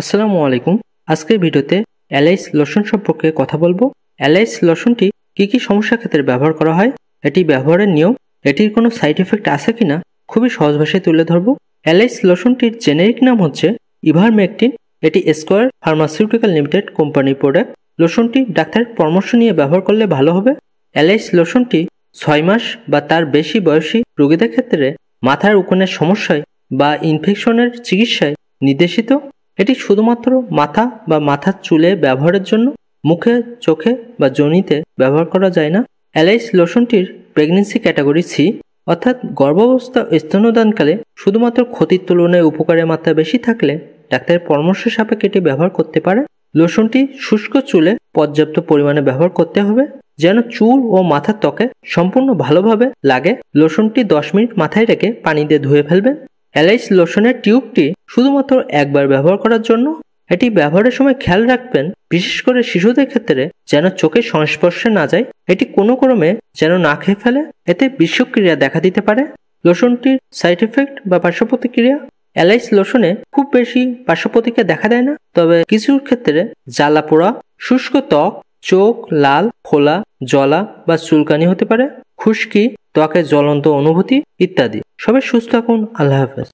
আসসালামু আলাইকুম আজকের ভিডিওতে অ্যালাইস লসুন সম্পর্কে কথা বলবো অ্যালাইস লসুনটি কি কি সমস্যা ক্ষেত্রে ব্যবহার করা হয় এটি ব্যবহারের নিয়ম এটির কোনো সাইড এফেক্ট আছে কিনা খুবই সহজ ভাষায় তুলে ধরবো অ্যালাইস লসুনটির জেনেরিক নাম হচ্ছে মেকটিন এটি স্কোয়ার ফার্মাসিউটিক্যাল লিমিটেড কোম্পানির প্রোডাক্ট লোশনটি ডাক্তারের পরামর্শ নিয়ে ব্যবহার করলে ভালো হবে অ্যালাইস লোশনটি ছয় মাস বা তার বেশি বয়সী রোগীদের ক্ষেত্রে মাথার উকুনের সমস্যায় বা ইনফেকশনের চিকিৎসায় নির্দেশিত এটি শুধুমাত্র মাথা বা মাথার চুলে ব্যবহারের জন্য মুখে চোখে বা জনিতে ব্যবহার করা যায় না অ্যালাইস লোশনটির প্রেগনেন্সি ক্যাটাগরি সি অর্থাৎ গর্ভাবস্থা স্তনদানকালে শুধুমাত্র ক্ষতির তুলনায় উপকারের মাত্রা বেশি থাকলে ডাক্তারের পরামর্শ সাপেক্ষে এটি ব্যবহার করতে পারে লোশনটি শুষ্ক চুলে পর্যাপ্ত পরিমাণে ব্যবহার করতে হবে যেন চুল ও মাথার ত্বকে সম্পূর্ণ ভালোভাবে লাগে লোশনটি দশ মিনিট মাথায় রেখে পানি দিয়ে ধুয়ে ফেলবেন অ্যালাইস লোশনের টিউবটি শুধুমাত্র একবার ব্যবহার করার জন্য এটি ব্যবহারের সময় খেয়াল রাখবেন বিশেষ করে শিশুদের ক্ষেত্রে যেন চোখের সংস্পর্শে না যায় এটি কোনো ক্রমে যেন না খেয়ে ফেলে এতে বিষক্রিয়া দেখা দিতে পারে লোশনটির সাইড এফেক্ট বা পার্শ্ব প্রতিক্রিয়া অ্যালাইস লোশনে খুব বেশি পার্শ্ব প্রতিক্রিয়া দেখা দেয় না তবে কিছু ক্ষেত্রে জ্বালা পোড়া শুষ্ক ত্বক চোখ লাল খোলা জলা বা চুলকানি হতে পারে খুশকি ত্বকের জ্বলন্ত অনুভূতি ইত্যাদি সবাই সুস্থ থাকুন আল্লাহ হাফেজ